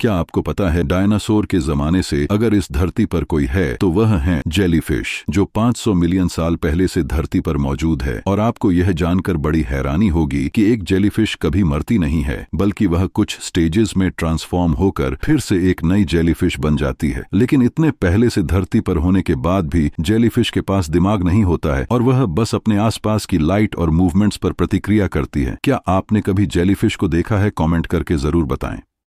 क्या आपको पता है डायनासोर के जमाने से अगर इस धरती पर कोई है तो वह है जेलीफिश जो 500 मिलियन साल पहले से धरती पर मौजूद है और आपको यह जानकर बड़ी हैरानी होगी कि एक जेलीफिश कभी मरती नहीं है बल्कि वह कुछ स्टेजेस में ट्रांसफॉर्म होकर फिर से एक नई जेलीफिश बन जाती है लेकिन इतने पहले से धरती पर होने के बाद भी जेलीफिश के पास दिमाग नहीं होता है और वह बस अपने आसपास की लाइट और मूवमेंट्स पर प्रतिक्रिया करती है क्या आपने कभी जेलीफिश को देखा है कॉमेंट करके जरूर बताएं